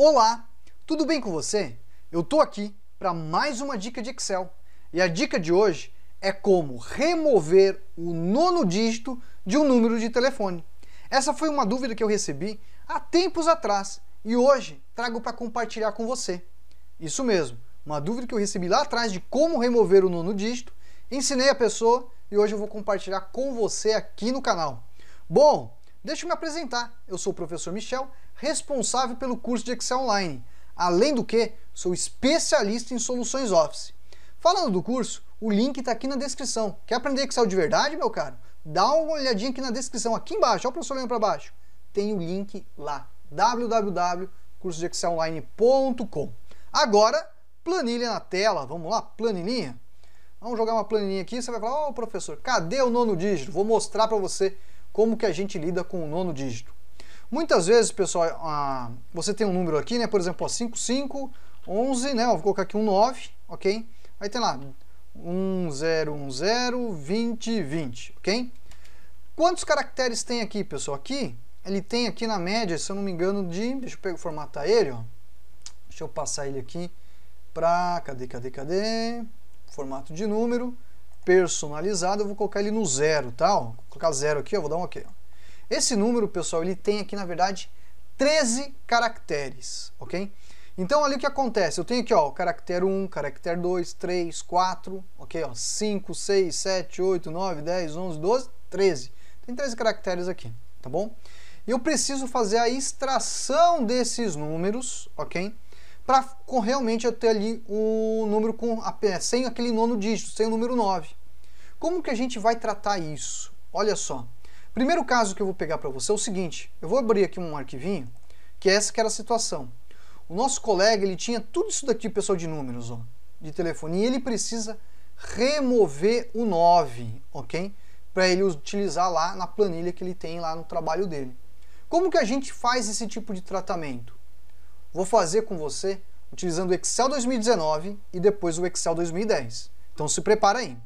Olá, tudo bem com você? Eu tô aqui para mais uma dica de Excel e a dica de hoje é como remover o nono dígito de um número de telefone. Essa foi uma dúvida que eu recebi há tempos atrás e hoje trago para compartilhar com você. Isso mesmo, uma dúvida que eu recebi lá atrás de como remover o nono dígito, ensinei a pessoa e hoje eu vou compartilhar com você aqui no canal. Bom, deixa eu me apresentar. Eu sou o professor Michel responsável pelo curso de Excel Online. Além do que, sou especialista em soluções Office. Falando do curso, o link está aqui na descrição. Quer aprender Excel de verdade, meu caro? Dá uma olhadinha aqui na descrição, aqui embaixo, olha o professor olhando para baixo. Tem o link lá, www.cursodexcelonline.com. Agora, planilha na tela, vamos lá, planilhinha. Vamos jogar uma planilhinha aqui, você vai falar, ô oh, professor, cadê o nono dígito? Vou mostrar para você como que a gente lida com o nono dígito. Muitas vezes, pessoal, a, você tem um número aqui, né? Por exemplo, 5, 5, 11, né? Eu vou colocar aqui um 9, ok? Aí tem lá 1, 0, 1, 0, 20, 20, ok? Quantos caracteres tem aqui, pessoal? Aqui, ele tem aqui na média, se eu não me engano, de... Deixa eu pegar, formatar ele, ó. Deixa eu passar ele aqui pra... Cadê, cadê, cadê? Formato de número. Personalizado, eu vou colocar ele no zero, tá? Ó, vou colocar zero aqui, ó. Vou dar um ok, ó. Esse número, pessoal, ele tem aqui, na verdade, 13 caracteres, ok? Então, ali o que acontece? Eu tenho aqui, ó, o caractere 1, caractere 2, 3, 4, ok? Ó, 5, 6, 7, 8, 9, 10, 11, 12, 13. Tem 13 caracteres aqui, tá bom? Eu preciso fazer a extração desses números, ok? Para realmente eu ter ali o número com a, sem aquele nono dígito, sem o número 9. Como que a gente vai tratar isso? Olha só. Primeiro caso que eu vou pegar para você é o seguinte, eu vou abrir aqui um arquivinho, que é essa que era a situação. O nosso colega, ele tinha tudo isso daqui, pessoal, de números, ó, de telefonia, e ele precisa remover o 9, ok? Para ele utilizar lá na planilha que ele tem lá no trabalho dele. Como que a gente faz esse tipo de tratamento? Vou fazer com você utilizando o Excel 2019 e depois o Excel 2010. Então se prepara aí.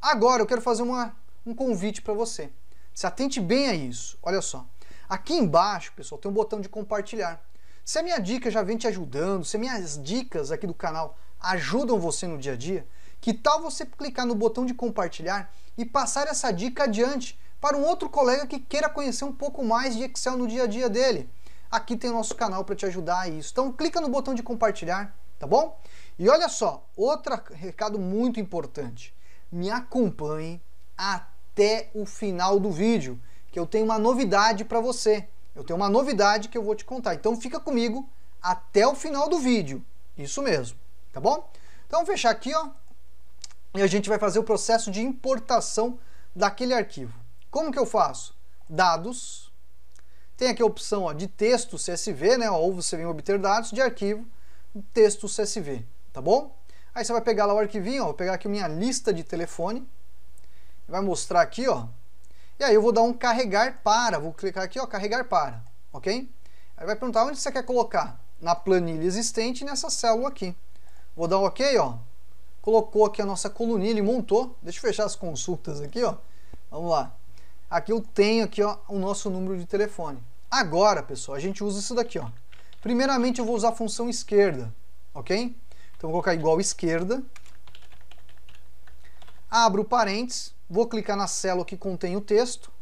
Agora eu quero fazer uma, um convite para você. Se atente bem a isso. Olha só. Aqui embaixo, pessoal, tem um botão de compartilhar. Se a minha dica já vem te ajudando, se minhas dicas aqui do canal ajudam você no dia a dia, que tal você clicar no botão de compartilhar e passar essa dica adiante para um outro colega que queira conhecer um pouco mais de Excel no dia a dia dele? Aqui tem o nosso canal para te ajudar a isso. Então clica no botão de compartilhar, tá bom? E olha só, outro recado muito importante. Me acompanhe até até o final do vídeo, que eu tenho uma novidade para você. Eu tenho uma novidade que eu vou te contar. Então fica comigo até o final do vídeo. Isso mesmo, tá bom? Então vou fechar aqui, ó. E a gente vai fazer o processo de importação daquele arquivo. Como que eu faço? Dados. Tem aqui a opção ó, de texto CSV, né? Ou você vem obter dados de arquivo, texto CSV, tá bom? Aí você vai pegar lá o arquivinho, ó, vou pegar aqui minha lista de telefone vai mostrar aqui, ó. E aí eu vou dar um carregar para, vou clicar aqui, ó, carregar para, ok? Aí vai perguntar onde você quer colocar, na planilha existente nessa célula aqui. Vou dar um ok, ó. Colocou aqui a nossa coluninha, ele montou. Deixa eu fechar as consultas aqui, ó. Vamos lá. Aqui eu tenho aqui, ó, o nosso número de telefone. Agora, pessoal, a gente usa isso daqui, ó. Primeiramente eu vou usar a função esquerda, ok? Então vou colocar igual esquerda. Abro parênteses vou clicar na célula que contém o texto,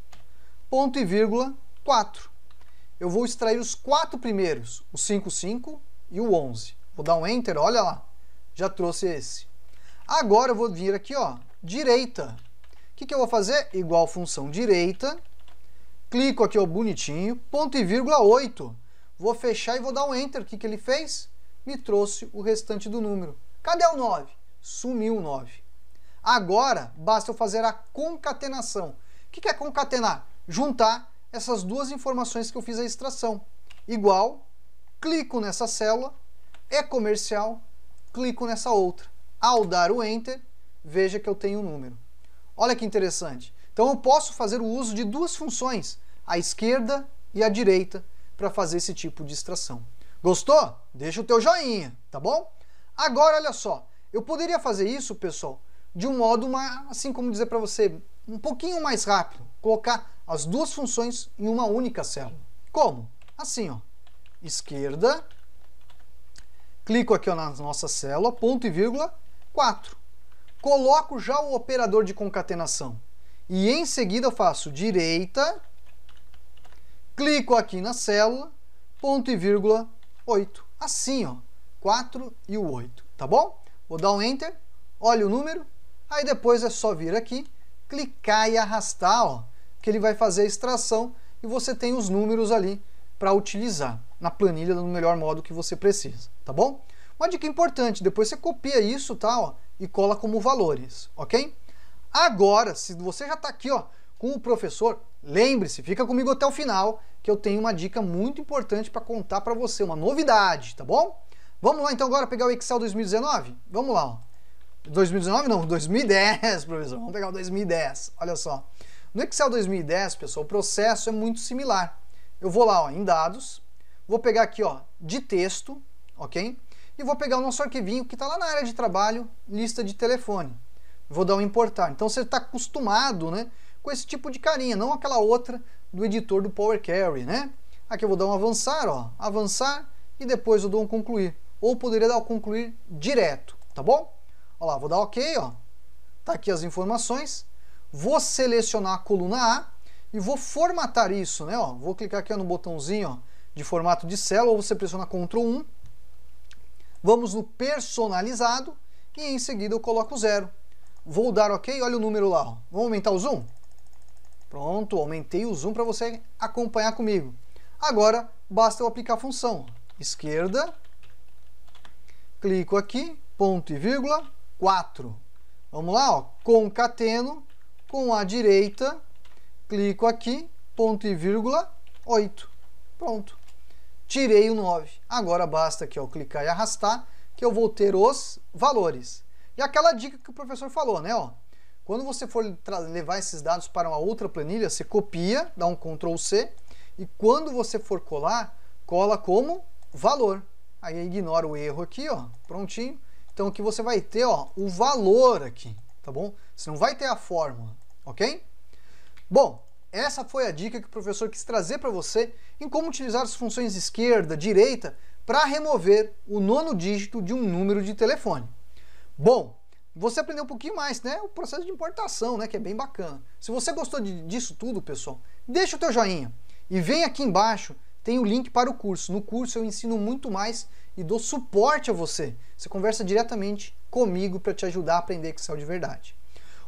ponto e vírgula 4. Eu vou extrair os quatro primeiros, o 5, 5 e o 11. Vou dar um Enter, olha lá, já trouxe esse. Agora eu vou vir aqui, ó, direita. O que, que eu vou fazer? Igual função direita, clico aqui, ó, bonitinho, ponto e vírgula 8. Vou fechar e vou dar um Enter. O que, que ele fez? Me trouxe o restante do número. Cadê o 9? Sumiu o 9. Agora basta eu fazer a concatenação. O que é concatenar? Juntar essas duas informações que eu fiz a extração. Igual, clico nessa célula, é comercial, clico nessa outra. Ao dar o Enter, veja que eu tenho um número. Olha que interessante. Então eu posso fazer o uso de duas funções, a esquerda e a direita, para fazer esse tipo de extração. Gostou? Deixa o teu joinha, tá bom? Agora, olha só, eu poderia fazer isso, pessoal, de um modo, uma, assim como dizer para você, um pouquinho mais rápido, colocar as duas funções em uma única célula. Como? Assim, ó, esquerda, clico aqui ó, na nossa célula, ponto e vírgula, 4. Coloco já o operador de concatenação. E em seguida eu faço direita, clico aqui na célula, ponto e vírgula, 8. Assim, ó, 4 e o 8, tá bom? Vou dar um Enter, olha o número, Aí depois é só vir aqui, clicar e arrastar, ó, que ele vai fazer a extração e você tem os números ali para utilizar na planilha no melhor modo que você precisa, tá bom? Uma dica importante, depois você copia isso, tá, ó, e cola como valores, ok? Agora, se você já está aqui, ó, com o professor, lembre-se, fica comigo até o final, que eu tenho uma dica muito importante para contar para você, uma novidade, tá bom? Vamos lá então agora pegar o Excel 2019? Vamos lá, ó. 2019 não, 2010, professor. Vamos pegar o 2010. Olha só. No Excel 2010, pessoal, o processo é muito similar. Eu vou lá ó, em dados, vou pegar aqui ó, de texto, ok? E vou pegar o nosso arquivinho que está lá na área de trabalho, lista de telefone. Vou dar um importar. Então você está acostumado né, com esse tipo de carinha, não aquela outra do editor do Power Query, né? Aqui eu vou dar um avançar, ó, avançar e depois eu dou um concluir. Ou poderia dar um concluir direto, tá bom? Olha lá, vou dar OK, ó. Tá aqui as informações. Vou selecionar a coluna A e vou formatar isso, né, ó. Vou clicar aqui ó, no botãozinho, ó, de formato de célula, ou você pressiona Ctrl 1. Vamos no personalizado e em seguida eu coloco zero. Vou dar OK, olha o número lá, ó. Vamos aumentar o zoom? Pronto, aumentei o zoom para você acompanhar comigo. Agora, basta eu aplicar a função. Esquerda, clico aqui, ponto e vírgula, 4. Vamos lá, ó, concateno com a direita, clico aqui, ponto e vírgula, 8. Pronto. Tirei o 9. Agora basta aqui, ó, clicar e arrastar, que eu vou ter os valores. E aquela dica que o professor falou, né, ó. Quando você for levar esses dados para uma outra planilha, você copia, dá um Ctrl C, e quando você for colar, cola como valor. Aí ignora o erro aqui, ó, prontinho então aqui você vai ter ó, o valor aqui, tá bom? Você não vai ter a fórmula, ok? Bom, essa foi a dica que o professor quis trazer para você em como utilizar as funções esquerda, direita, para remover o nono dígito de um número de telefone. Bom, você aprendeu um pouquinho mais, né? O processo de importação, né? Que é bem bacana. Se você gostou de, disso tudo, pessoal, deixa o teu joinha. E vem aqui embaixo, tem o link para o curso. No curso eu ensino muito mais e dou suporte a você. Você conversa diretamente comigo para te ajudar a aprender Excel de verdade.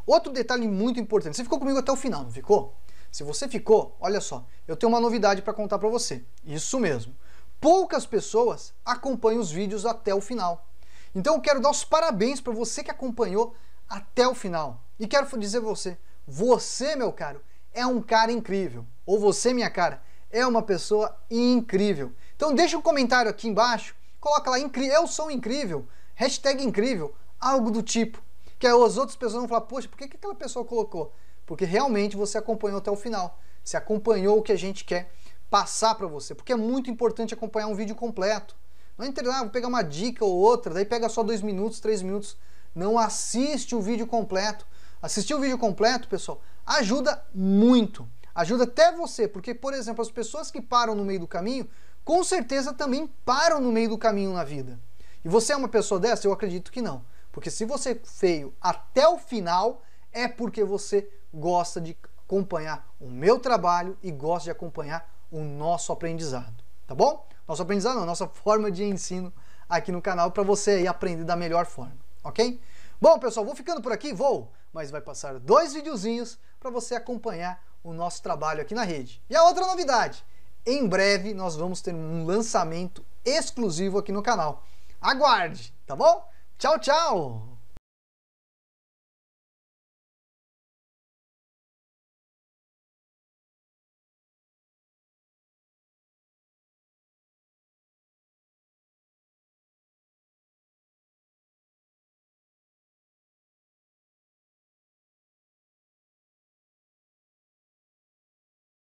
Outro detalhe muito importante, você ficou comigo até o final, não ficou? Se você ficou, olha só, eu tenho uma novidade para contar para você. Isso mesmo. Poucas pessoas acompanham os vídeos até o final. Então eu quero dar os parabéns para você que acompanhou até o final. E quero dizer a você, você, meu caro, é um cara incrível. Ou você, minha cara, é uma pessoa incrível. Então deixa um comentário aqui embaixo Coloca lá, eu é sou incrível, hashtag incrível, algo do tipo. Que aí as outras pessoas vão falar, poxa, por que, que aquela pessoa colocou? Porque realmente você acompanhou até o final. Você acompanhou o que a gente quer passar para você. Porque é muito importante acompanhar um vídeo completo. Não entre lá, ah, vou pegar uma dica ou outra, daí pega só dois minutos, três minutos. Não assiste o vídeo completo. Assistir o vídeo completo, pessoal, ajuda muito. Ajuda até você, porque, por exemplo, as pessoas que param no meio do caminho com certeza também param no meio do caminho na vida. E você é uma pessoa dessa? Eu acredito que não. Porque se você feio até o final, é porque você gosta de acompanhar o meu trabalho e gosta de acompanhar o nosso aprendizado, tá bom? Nosso aprendizado não, nossa forma de ensino aqui no canal para você aí aprender da melhor forma, ok? Bom, pessoal, vou ficando por aqui, vou, mas vai passar dois videozinhos para você acompanhar o nosso trabalho aqui na rede. E a outra novidade, em breve nós vamos ter um lançamento exclusivo aqui no canal. Aguarde, tá bom? Tchau, tchau!